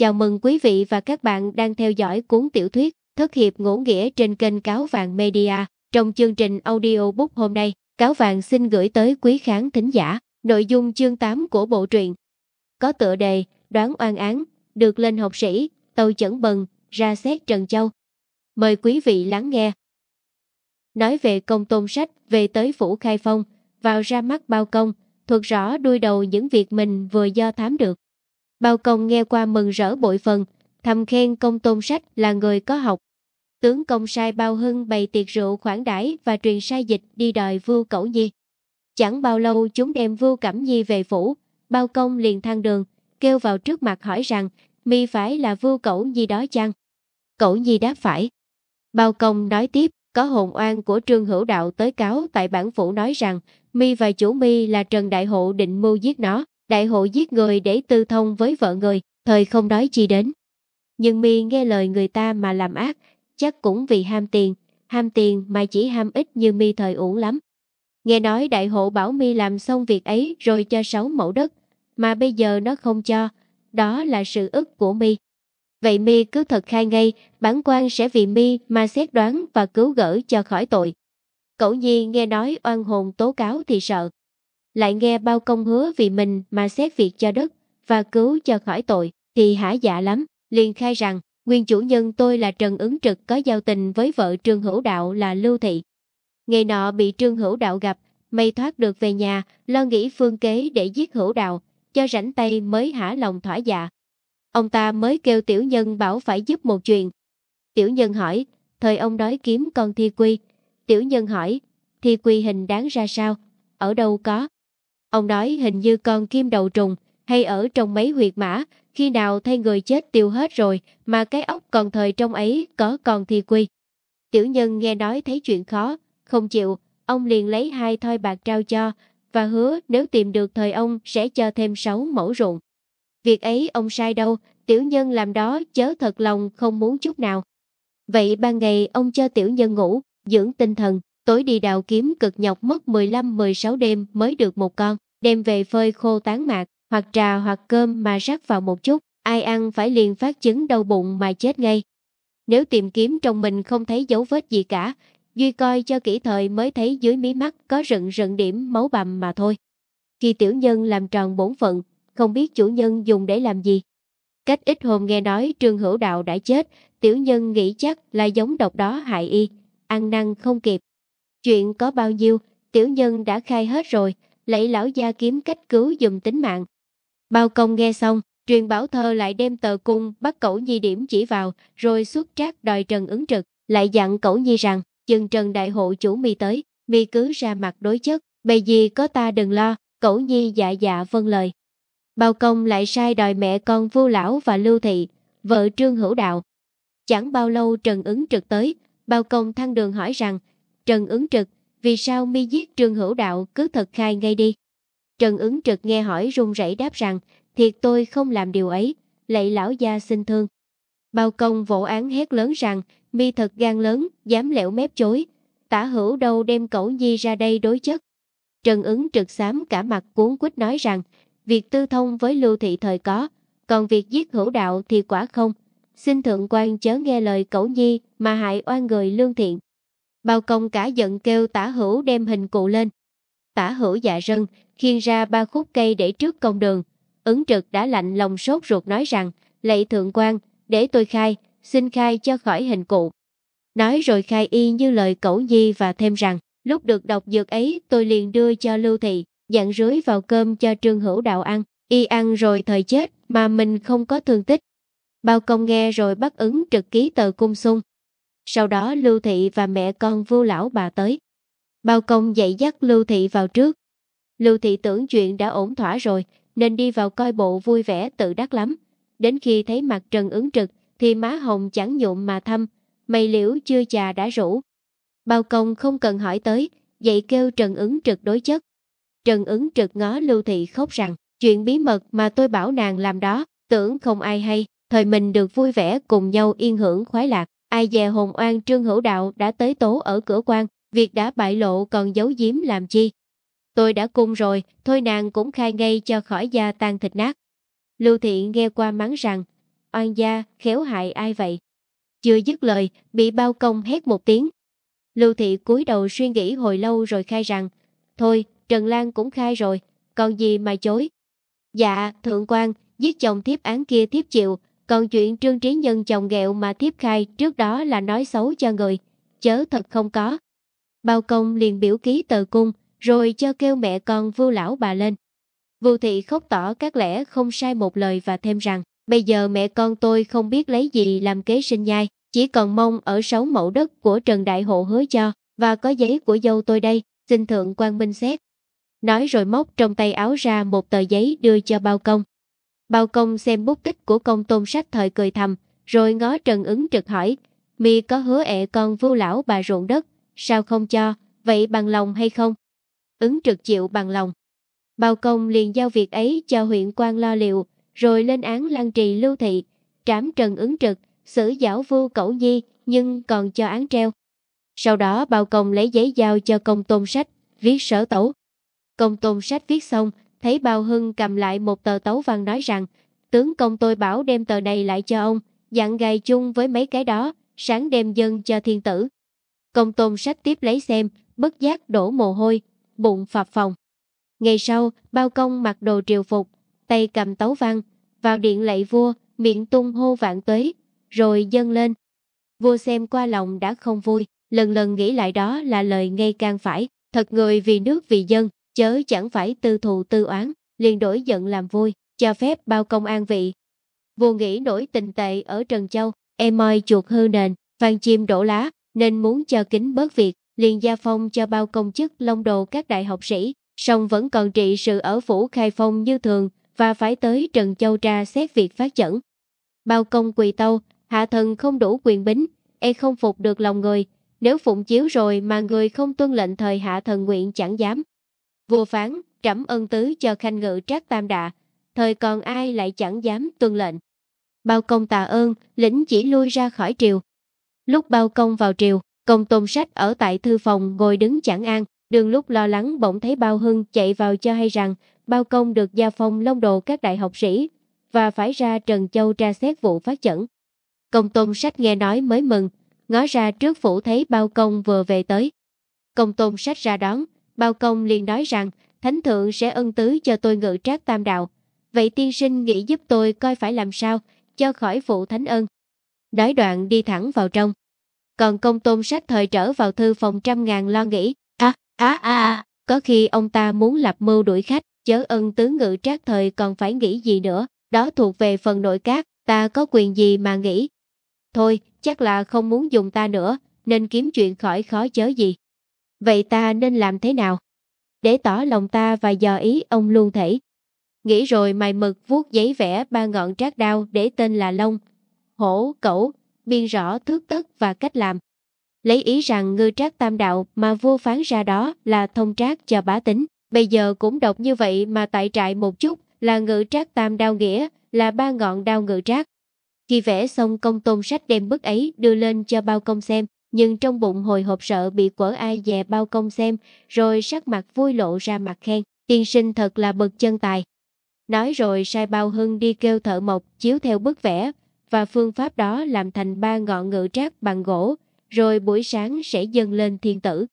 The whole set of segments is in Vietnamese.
Chào mừng quý vị và các bạn đang theo dõi cuốn tiểu thuyết Thất hiệp ngỗ nghĩa trên kênh Cáo Vàng Media. Trong chương trình audiobook hôm nay, Cáo Vàng xin gửi tới quý khán thính giả nội dung chương 8 của bộ truyện. Có tựa đề, đoán oan án, được lên học sĩ, tàu chẩn bần, ra xét Trần Châu. Mời quý vị lắng nghe. Nói về công tôn sách, về tới phủ khai phong, vào ra mắt bao công, thuật rõ đuôi đầu những việc mình vừa do thám được. Bao Công nghe qua mừng rỡ bội phần, thầm khen công tôn sách là người có học. Tướng công sai Bao Hưng bày tiệc rượu khoản đãi và truyền sai dịch đi đòi vua Cẩu Nhi. Chẳng bao lâu chúng đem vua Cẩm Nhi về phủ, Bao Công liền thang đường, kêu vào trước mặt hỏi rằng mi phải là vua Cẩu Nhi đó chăng? Cẩu Nhi đáp phải. Bao Công nói tiếp, có hồn oan của Trương Hữu Đạo tới cáo tại bản phủ nói rằng mi và chủ mi là Trần Đại Hộ định mưu giết nó đại hộ giết người để tư thông với vợ người, thời không nói chi đến. Nhưng mi nghe lời người ta mà làm ác, chắc cũng vì ham tiền, ham tiền mà chỉ ham ít như mi thời uổng lắm. Nghe nói đại hộ bảo mi làm xong việc ấy rồi cho sáu mẫu đất, mà bây giờ nó không cho, đó là sự ức của mi. Vậy mi cứ thật khai ngay, bản quan sẽ vì mi mà xét đoán và cứu gỡ cho khỏi tội. Cậu Nhi nghe nói oan hồn tố cáo thì sợ, lại nghe bao công hứa vì mình mà xét việc cho đất và cứu cho khỏi tội, thì hả dạ lắm, liền khai rằng, nguyên chủ nhân tôi là Trần Ứng Trực có giao tình với vợ Trương Hữu Đạo là Lưu Thị. Ngày nọ bị Trương Hữu Đạo gặp, may thoát được về nhà, lo nghĩ phương kế để giết Hữu Đạo, cho rảnh tay mới hả lòng thỏa dạ. Ông ta mới kêu tiểu nhân bảo phải giúp một chuyện. Tiểu nhân hỏi, thời ông đói kiếm con thi quy. Tiểu nhân hỏi, thi quy hình đáng ra sao? Ở đâu có? Ông nói hình như con kim đầu trùng hay ở trong mấy huyệt mã, khi nào thay người chết tiêu hết rồi mà cái ốc còn thời trong ấy có còn thì quy. Tiểu nhân nghe nói thấy chuyện khó, không chịu, ông liền lấy hai thoi bạc trao cho và hứa nếu tìm được thời ông sẽ cho thêm sáu mẫu ruộng. Việc ấy ông sai đâu, tiểu nhân làm đó chớ thật lòng không muốn chút nào. Vậy ban ngày ông cho tiểu nhân ngủ, dưỡng tinh thần, tối đi đào kiếm cực nhọc mất 15-16 đêm mới được một con đem về phơi khô tán mạc, hoặc trà hoặc cơm mà rắc vào một chút, ai ăn phải liền phát chứng đau bụng mà chết ngay. Nếu tìm kiếm trong mình không thấy dấu vết gì cả, Duy coi cho kỹ thời mới thấy dưới mí mắt có rựng rựng điểm máu bầm mà thôi. Khi tiểu nhân làm tròn bổn phận, không biết chủ nhân dùng để làm gì. Cách ít hôm nghe nói Trương Hữu Đạo đã chết, tiểu nhân nghĩ chắc là giống độc đó hại y, ăn năn không kịp. Chuyện có bao nhiêu, tiểu nhân đã khai hết rồi, lấy lão gia kiếm cách cứu dùm tính mạng. Bao công nghe xong, truyền bảo thơ lại đem tờ cung bắt cẩu nhi điểm chỉ vào, rồi xuất trác đòi Trần ứng trực, lại dặn cẩu nhi rằng, chừng Trần đại hộ chủ mi tới, mi cứ ra mặt đối chất, bề gì có ta đừng lo, cẩu nhi dạ dạ vâng lời. Bao công lại sai đòi mẹ con vu lão và lưu thị, vợ trương hữu đạo. Chẳng bao lâu Trần ứng trực tới, bao công thăng đường hỏi rằng, Trần ứng trực, vì sao mi giết Trương Hữu Đạo cứ thật khai ngay đi. Trần ứng trực nghe hỏi run rẩy đáp rằng, thiệt tôi không làm điều ấy, lạy lão gia xin thương. Bao công vỗ án hét lớn rằng, mi thật gan lớn, dám lẻo mép chối. Tả hữu đâu đem cẩu nhi ra đây đối chất. Trần ứng trực xám cả mặt cuốn quýt nói rằng, việc tư thông với lưu thị thời có, còn việc giết hữu đạo thì quả không. Xin thượng quan chớ nghe lời cẩu nhi mà hại oan người lương thiện. Bao công cả giận kêu tả hữu đem hình cụ lên. Tả hữu dạ rân, khiêng ra ba khúc cây để trước công đường. Ứng trực đã lạnh lòng sốt ruột nói rằng, lạy thượng quan, để tôi khai, xin khai cho khỏi hình cụ. Nói rồi khai y như lời cẩu nhi và thêm rằng, lúc được đọc dược ấy tôi liền đưa cho lưu thị, dặn rưới vào cơm cho trương hữu đạo ăn, y ăn rồi thời chết mà mình không có thương tích. Bao công nghe rồi bắt ứng trực ký tờ cung sung, sau đó Lưu Thị và mẹ con Vu lão bà tới. Bao công dạy dắt Lưu Thị vào trước. Lưu Thị tưởng chuyện đã ổn thỏa rồi, nên đi vào coi bộ vui vẻ tự đắc lắm. Đến khi thấy mặt Trần ứng trực, thì má hồng chẳng nhụm mà thăm, mây liễu chưa già đã rủ. Bao công không cần hỏi tới, dậy kêu Trần ứng trực đối chất. Trần ứng trực ngó Lưu Thị khóc rằng, chuyện bí mật mà tôi bảo nàng làm đó, tưởng không ai hay, thời mình được vui vẻ cùng nhau yên hưởng khoái lạc. Ai dè hồn oan Trương Hữu Đạo đã tới tố ở cửa quan, việc đã bại lộ còn giấu giếm làm chi. Tôi đã cung rồi, thôi nàng cũng khai ngay cho khỏi da tan thịt nát. Lưu Thị nghe qua mắng rằng, oan gia, khéo hại ai vậy? Chưa dứt lời, bị bao công hét một tiếng. Lưu Thị cúi đầu suy nghĩ hồi lâu rồi khai rằng, thôi, Trần Lan cũng khai rồi, còn gì mà chối. Dạ, thượng quan, giết chồng thiếp án kia thiếp chịu, còn chuyện Trương Trí Nhân chồng ghẹo mà thiếp khai trước đó là nói xấu cho người, chớ thật không có. Bao công liền biểu ký tờ cung, rồi cho kêu mẹ con vưu lão bà lên. Vưu thị khóc tỏ các lẽ không sai một lời và thêm rằng, bây giờ mẹ con tôi không biết lấy gì làm kế sinh nhai, chỉ còn mong ở sáu mẫu đất của Trần Đại Hộ hứa cho, và có giấy của dâu tôi đây, xin thượng quan minh xét. Nói rồi móc trong tay áo ra một tờ giấy đưa cho bao công. Bao công xem bút tích của công tôn sách thời cười thầm, rồi ngó Trần ứng trực hỏi, mi có hứa ẹ con vua lão bà ruộng đất, sao không cho, vậy bằng lòng hay không? Ứng trực chịu bằng lòng. Bao công liền giao việc ấy cho huyện quan lo liệu, rồi lên án lăng trì lưu thị, trảm Trần ứng trực, xử giáo vua cẩu nhi, nhưng còn cho án treo. Sau đó bao công lấy giấy giao cho công tôn sách, viết sở tẩu. Công tôn sách viết xong, Thấy bao hưng cầm lại một tờ tấu văn nói rằng, tướng công tôi bảo đem tờ này lại cho ông, dặn gài chung với mấy cái đó, sáng đem dân cho thiên tử. Công tôn sách tiếp lấy xem, bất giác đổ mồ hôi, bụng phập phòng. Ngày sau, bao công mặc đồ triều phục, tay cầm tấu văn, vào điện lạy vua, miệng tung hô vạn tuế, rồi dâng lên. Vua xem qua lòng đã không vui, lần lần nghĩ lại đó là lời ngay càng phải, thật người vì nước vì dân, chớ chẳng phải tư thù tư oán, liền đổi giận làm vui, cho phép bao công an vị. Vô nghĩ nổi tình tệ ở Trần Châu, em moi chuột hư nền, vàng chim đổ lá, nên muốn cho kính bớt việc, liền gia phong cho bao công chức long đồ các đại học sĩ, song vẫn còn trị sự ở phủ khai phong như thường, và phải tới Trần Châu tra xét việc phát chẩn. Bao công quỳ tâu, hạ thần không đủ quyền bính, e không phục được lòng người, nếu phụng chiếu rồi mà người không tuân lệnh thời hạ thần nguyện chẳng dám, Vua phán, trẫm ân tứ cho khanh ngự trác tam đạ, thời còn ai lại chẳng dám tuân lệnh. Bao công tạ ơn, lĩnh chỉ lui ra khỏi triều. Lúc bao công vào triều, công tôn sách ở tại thư phòng ngồi đứng chẳng an, đường lúc lo lắng bỗng thấy bao hưng chạy vào cho hay rằng bao công được gia phong long đồ các đại học sĩ và phải ra Trần Châu tra xét vụ phát chẩn. Công tôn sách nghe nói mới mừng, ngó ra trước phủ thấy bao công vừa về tới. Công tôn sách ra đón, Bao Công liền nói rằng, Thánh Thượng sẽ ân tứ cho tôi ngự trác tam đạo. Vậy tiên sinh nghĩ giúp tôi coi phải làm sao, cho khỏi phụ thánh ân. Nói đoạn đi thẳng vào trong. Còn công tôn sách thời trở vào thư phòng trăm ngàn lo nghĩ, À, à, à. có khi ông ta muốn lập mưu đuổi khách, chớ ân tứ ngự trác thời còn phải nghĩ gì nữa, đó thuộc về phần nội các, ta có quyền gì mà nghĩ. Thôi, chắc là không muốn dùng ta nữa, nên kiếm chuyện khỏi khó chớ gì. Vậy ta nên làm thế nào? Để tỏ lòng ta và dò ý ông luôn thể. Nghĩ rồi mài mực vuốt giấy vẽ ba ngọn trác đao để tên là Long, Hổ, Cẩu, biên rõ thước tất và cách làm. Lấy ý rằng ngư trác tam đạo mà vua phán ra đó là thông trác cho bá tính. Bây giờ cũng đọc như vậy mà tại trại một chút là ngự trác tam đao nghĩa, là ba ngọn đao ngự trác. Khi vẽ xong công tôn sách đem bức ấy đưa lên cho bao công xem, nhưng trong bụng hồi hộp sợ bị quở ai dè bao công xem, rồi sắc mặt vui lộ ra mặt khen, tiên sinh thật là bậc chân tài. Nói rồi sai bao hưng đi kêu thợ mộc chiếu theo bức vẽ, và phương pháp đó làm thành ba ngọn ngự trác bằng gỗ, rồi buổi sáng sẽ dâng lên thiên tử.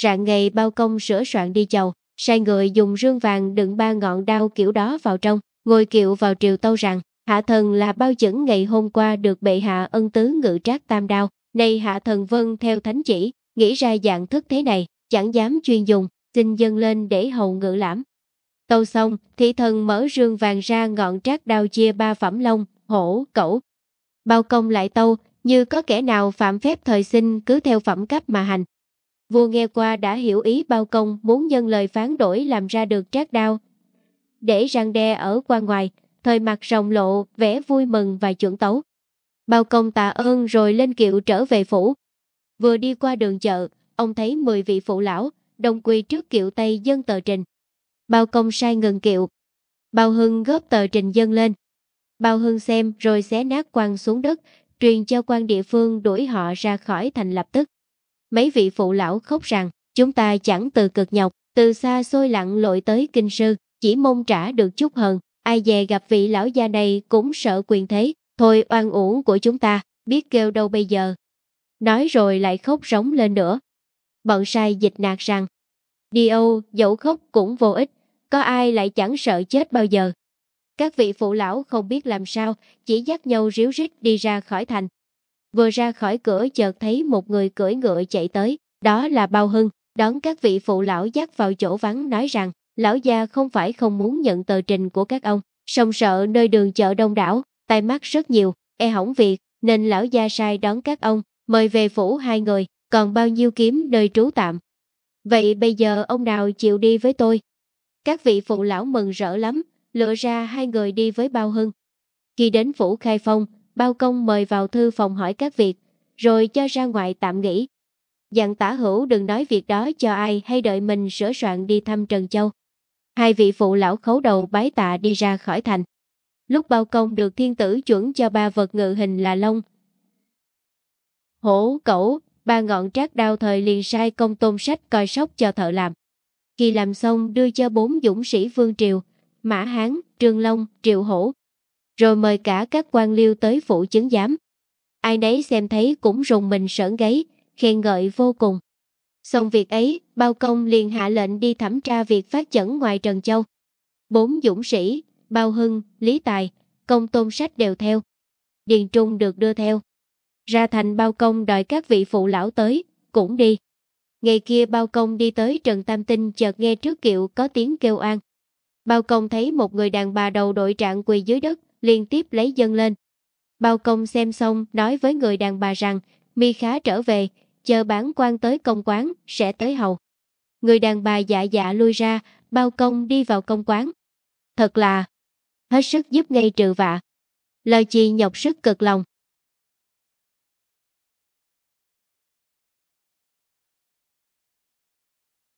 Rạng ngày bao công sửa soạn đi chầu, sai người dùng rương vàng đựng ba ngọn đao kiểu đó vào trong, ngồi kiệu vào triều tâu rằng, hạ thần là bao chẩn ngày hôm qua được bệ hạ ân tứ ngự trác tam đao, Nay Hạ Thần Vân theo thánh chỉ, nghĩ ra dạng thức thế này, chẳng dám chuyên dùng, xin dâng lên để hầu ngự lãm. Tâu xong, thị thần mở rương vàng ra ngọn trác đao chia ba phẩm long, hổ, cẩu. Bao công lại tâu, như có kẻ nào phạm phép thời sinh cứ theo phẩm cấp mà hành. Vua nghe qua đã hiểu ý bao công muốn nhân lời phán đổi làm ra được trác đao. Để răng đe ở qua ngoài, thời mặt rồng lộ, vẻ vui mừng và chuẩn tấu. Bao công tạ ơn rồi lên kiệu trở về phủ. Vừa đi qua đường chợ, ông thấy 10 vị phụ lão, đồng quỳ trước kiệu Tây dân tờ trình. Bao công sai ngừng kiệu. Bao hưng góp tờ trình dân lên. Bao hưng xem rồi xé nát quan xuống đất, truyền cho quan địa phương đuổi họ ra khỏi thành lập tức. Mấy vị phụ lão khóc rằng, chúng ta chẳng từ cực nhọc, từ xa xôi lặng lội tới kinh sư, chỉ mong trả được chút hờn. Ai dè gặp vị lão gia này cũng sợ quyền thế, Thôi oan uổng của chúng ta, biết kêu đâu bây giờ. Nói rồi lại khóc rống lên nữa. Bọn sai dịch nạt rằng, đi Âu dẫu khóc cũng vô ích, có ai lại chẳng sợ chết bao giờ. Các vị phụ lão không biết làm sao, chỉ dắt nhau ríu rít đi ra khỏi thành. Vừa ra khỏi cửa chợt thấy một người cưỡi ngựa chạy tới, đó là Bao Hưng, đón các vị phụ lão dắt vào chỗ vắng nói rằng, lão gia không phải không muốn nhận tờ trình của các ông, song sợ nơi đường chợ đông đảo, tai mắt rất nhiều, e hỏng việc, nên lão gia sai đón các ông, mời về phủ hai người, còn bao nhiêu kiếm nơi trú tạm. Vậy bây giờ ông nào chịu đi với tôi? Các vị phụ lão mừng rỡ lắm, lựa ra hai người đi với bao hưng. Khi đến phủ khai phong, bao công mời vào thư phòng hỏi các việc, rồi cho ra ngoài tạm nghỉ. Dặn tả hữu đừng nói việc đó cho ai hay đợi mình sửa soạn đi thăm Trần Châu. Hai vị phụ lão khấu đầu bái tạ đi ra khỏi thành. Lúc bao công được thiên tử chuẩn cho ba vật ngự hình là long, hổ, cẩu, ba ngọn trác đao thời liền sai công tôn sách coi sóc cho thợ làm. Khi làm xong đưa cho bốn dũng sĩ vương triều, Mã Hán, Trương Long, Triệu Hổ, rồi mời cả các quan liêu tới phủ chứng giám. Ai nấy xem thấy cũng rùng mình sởn gáy, khen ngợi vô cùng. Xong việc ấy, bao công liền hạ lệnh đi thẩm tra việc phát chẩn ngoài Trần Châu. Bốn dũng sĩ, Bao Hưng, Lý Tài, Công Tôn Sách đều theo. Điền Trung được đưa theo. Ra thành Bao Công đợi các vị phụ lão tới, cũng đi. Ngày kia Bao Công đi tới Trần Tam Tinh chợt nghe trước kiệu có tiếng kêu an. Bao Công thấy một người đàn bà đầu đội trạng quỳ dưới đất, liên tiếp lấy dân lên. Bao Công xem xong nói với người đàn bà rằng, mi khá trở về, chờ bán quan tới công quán, sẽ tới hầu. Người đàn bà dạ dạ lui ra, Bao Công đi vào công quán. Thật là, hết sức giúp ngay trừ vạ. Lời chi nhọc sức cực lòng,